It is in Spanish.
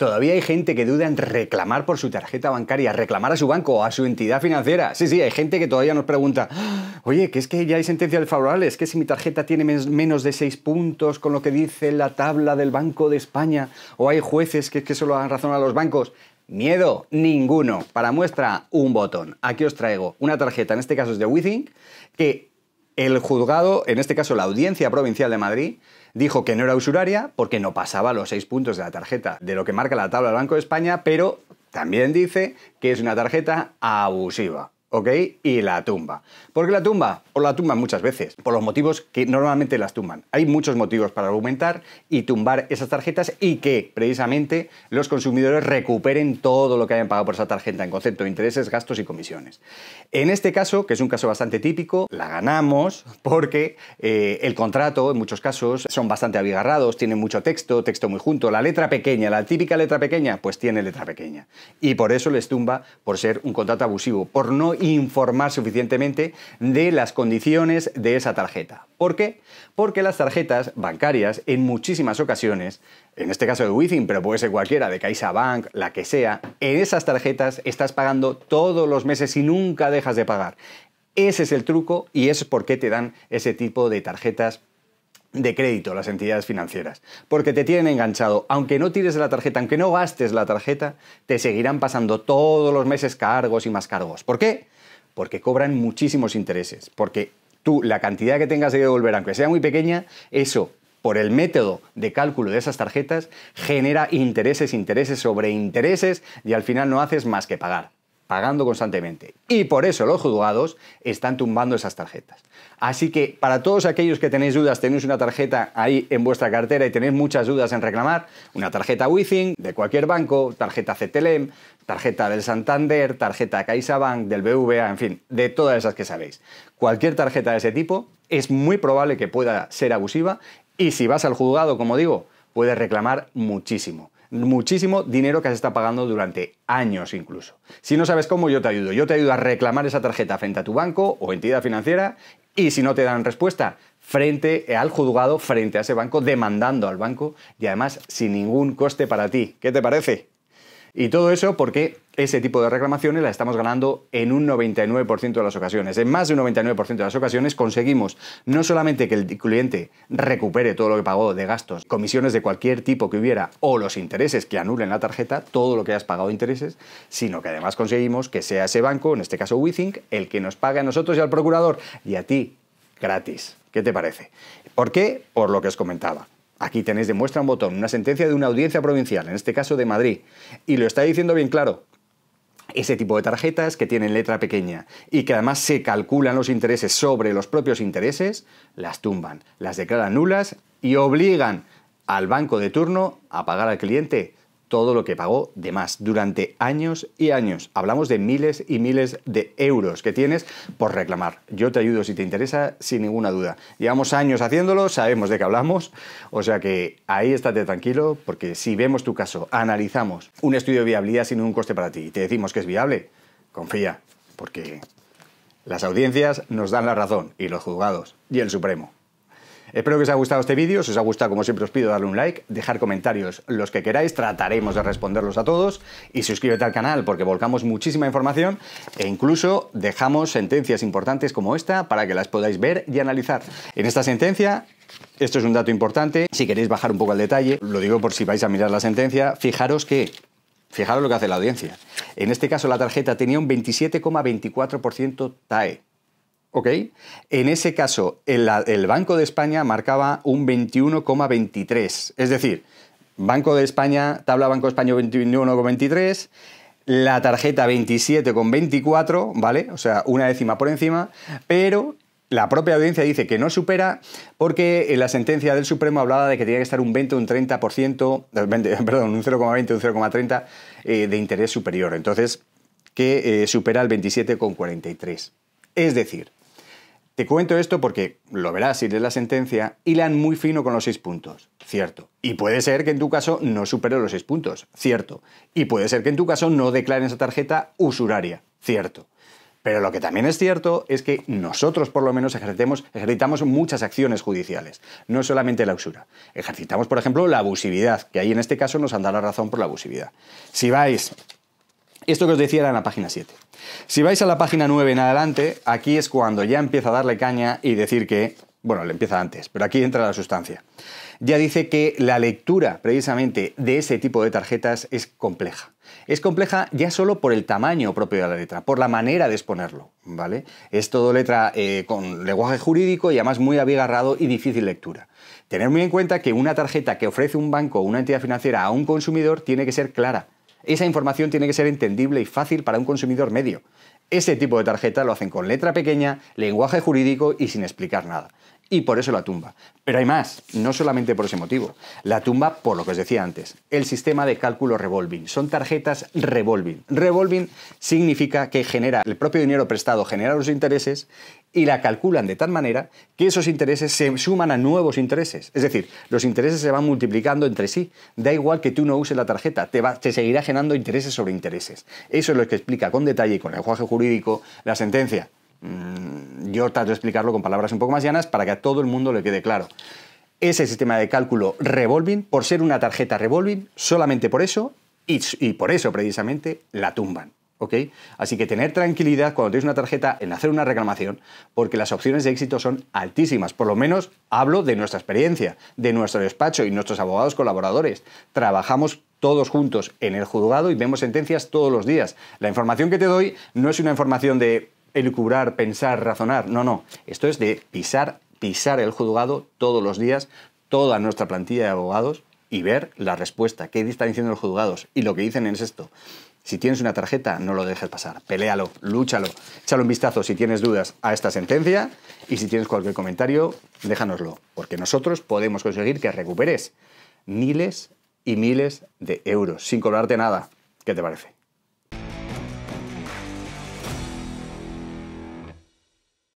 Todavía hay gente que duda en reclamar por su tarjeta bancaria, reclamar a su banco o a su entidad financiera. Sí, sí, hay gente que todavía nos pregunta, oye, que es que ya hay sentencia favorable es que si mi tarjeta tiene menos de seis puntos con lo que dice la tabla del Banco de España, o hay jueces que que solo dan razón a los bancos. Miedo ninguno. Para muestra, un botón. Aquí os traigo una tarjeta, en este caso es de Withing, que el juzgado, en este caso la Audiencia Provincial de Madrid, dijo que no era usuraria porque no pasaba los seis puntos de la tarjeta de lo que marca la tabla del Banco de España, pero también dice que es una tarjeta abusiva. ¿ok? Y la tumba. ¿Por qué la tumba? O la tumban muchas veces, por los motivos que normalmente las tumban. Hay muchos motivos para aumentar y tumbar esas tarjetas y que precisamente los consumidores recuperen todo lo que hayan pagado por esa tarjeta en concepto de intereses, gastos y comisiones. En este caso, que es un caso bastante típico, la ganamos porque eh, el contrato en muchos casos son bastante abigarrados, tienen mucho texto, texto muy junto, la letra pequeña, la típica letra pequeña, pues tiene letra pequeña. Y por eso les tumba por ser un contrato abusivo, por no informar suficientemente de las condiciones de esa tarjeta. ¿Por qué? Porque las tarjetas bancarias en muchísimas ocasiones, en este caso de Within, pero puede ser cualquiera, de CaixaBank, la que sea, en esas tarjetas estás pagando todos los meses y nunca dejas de pagar. Ese es el truco y es por qué te dan ese tipo de tarjetas de crédito las entidades financieras, porque te tienen enganchado. Aunque no tires de la tarjeta, aunque no gastes la tarjeta, te seguirán pasando todos los meses cargos y más cargos. ¿Por qué? Porque cobran muchísimos intereses, porque tú la cantidad que tengas de devolver, aunque sea muy pequeña, eso por el método de cálculo de esas tarjetas genera intereses, intereses sobre intereses y al final no haces más que pagar pagando constantemente. Y por eso los juzgados están tumbando esas tarjetas. Así que para todos aquellos que tenéis dudas, tenéis una tarjeta ahí en vuestra cartera y tenéis muchas dudas en reclamar, una tarjeta Within de cualquier banco, tarjeta CTLM, e tarjeta del Santander, tarjeta CaixaBank, del BVA, en fin, de todas esas que sabéis. Cualquier tarjeta de ese tipo es muy probable que pueda ser abusiva y si vas al juzgado, como digo, puedes reclamar muchísimo muchísimo dinero que se está pagando durante años incluso. Si no sabes cómo, yo te ayudo. Yo te ayudo a reclamar esa tarjeta frente a tu banco o entidad financiera y si no te dan respuesta, frente al juzgado, frente a ese banco, demandando al banco y además sin ningún coste para ti. ¿Qué te parece? Y todo eso porque ese tipo de reclamaciones la estamos ganando en un 99% de las ocasiones. En más de un 99% de las ocasiones conseguimos no solamente que el cliente recupere todo lo que pagó de gastos, comisiones de cualquier tipo que hubiera o los intereses que anulen la tarjeta, todo lo que hayas pagado de intereses, sino que además conseguimos que sea ese banco, en este caso WeThink, el que nos pague a nosotros y al procurador y a ti gratis. ¿Qué te parece? ¿Por qué? Por lo que os comentaba. Aquí tenéis de muestra un botón, una sentencia de una audiencia provincial, en este caso de Madrid. Y lo está diciendo bien claro, ese tipo de tarjetas que tienen letra pequeña y que además se calculan los intereses sobre los propios intereses, las tumban, las declaran nulas y obligan al banco de turno a pagar al cliente todo lo que pagó de más durante años y años. Hablamos de miles y miles de euros que tienes por reclamar. Yo te ayudo si te interesa, sin ninguna duda. Llevamos años haciéndolo, sabemos de qué hablamos, o sea que ahí estate tranquilo, porque si vemos tu caso, analizamos un estudio de viabilidad sin un coste para ti y te decimos que es viable, confía, porque las audiencias nos dan la razón y los juzgados y el Supremo. Espero que os haya gustado este vídeo. Si os ha gustado, como siempre os pido, darle un like, dejar comentarios los que queráis, trataremos de responderlos a todos y suscríbete al canal porque volcamos muchísima información e incluso dejamos sentencias importantes como esta para que las podáis ver y analizar. En esta sentencia esto es un dato importante. Si queréis bajar un poco al detalle, lo digo por si vais a mirar la sentencia, fijaros que, fijaros lo que hace la audiencia. En este caso la tarjeta tenía un 27,24% TAE. ¿ok? En ese caso, el, Banco de España marcaba un 21,23. Es decir, Banco de España, tabla Banco España 21,23 la tarjeta 27,24, ¿vale? O sea, una décima por encima, pero la propia audiencia dice que no supera porque en la sentencia del Supremo hablaba de que tenía que estar un 20, un 30%, eh, perdón, un 0,20, un 0,30 eh, de interés superior. Entonces, que eh, supera el 27,43. Es decir, te cuento esto porque lo verás si lees la sentencia, hilan muy fino con los seis puntos, cierto. Y puede ser que en tu caso no supere los seis puntos, cierto. Y puede ser que en tu caso no declaren esa tarjeta usuraria, cierto. Pero lo que también es cierto es que nosotros por lo menos ejercitamos muchas acciones judiciales, no solamente la usura. Ejercitamos, por ejemplo, la abusividad, que ahí en este caso nos han dado la razón por la abusividad. Si vais esto que os decía era en la página 7. Si vais a la página 9 en adelante, aquí es cuando ya empieza a darle caña y decir que, bueno, le empieza antes, pero aquí entra la sustancia. Ya dice que la lectura precisamente de ese tipo de tarjetas es compleja. Es compleja ya solo por el tamaño propio de la letra, por la manera de exponerlo, ¿vale? Es todo letra eh, con lenguaje jurídico y además muy abigarrado y difícil lectura. Tener muy en cuenta que una tarjeta que ofrece un banco o una entidad financiera a un consumidor tiene que ser clara, esa información tiene que ser entendible y fácil para un consumidor medio. Ese tipo de tarjeta lo hacen con letra pequeña, lenguaje jurídico y sin explicar nada y por eso la tumba. Pero hay más, no solamente por ese motivo. La tumba por lo que os decía antes, el sistema de cálculo revolving. Son tarjetas revolving. Revolving significa que genera el propio dinero prestado, genera los intereses y la calculan de tal manera que esos intereses se suman a nuevos intereses. Es decir, los intereses se van multiplicando entre sí. Da igual que tú no uses la tarjeta, te, seguirá generando intereses sobre intereses. Eso es lo que explica con detalle y con lenguaje jurídico la sentencia. Mm, yo trato de explicarlo con palabras un poco más llanas para que a todo el mundo le quede claro. Ese sistema de cálculo revolving, por ser una tarjeta revolving, solamente por eso, y, por eso precisamente, la tumban. Así que tener tranquilidad cuando tenéis una tarjeta en hacer una reclamación, porque las opciones de éxito son altísimas. Por lo menos hablo de nuestra experiencia, de nuestro despacho y nuestros abogados colaboradores. Trabajamos todos juntos en el juzgado y vemos sentencias todos los días. La información que te doy no es una información de elucubrar, pensar, razonar. No, no. Esto es de pisar, pisar el juzgado todos los días, toda nuestra plantilla de abogados y ver la respuesta. ¿Qué están diciendo los juzgados? Y lo que dicen es esto. Si tienes una tarjeta, no lo dejes pasar. Peléalo, lúchalo. Échale un vistazo si tienes dudas a esta sentencia y si tienes cualquier comentario, déjanoslo. Porque nosotros podemos conseguir que recuperes miles y miles de euros sin cobrarte nada. ¿Qué te parece?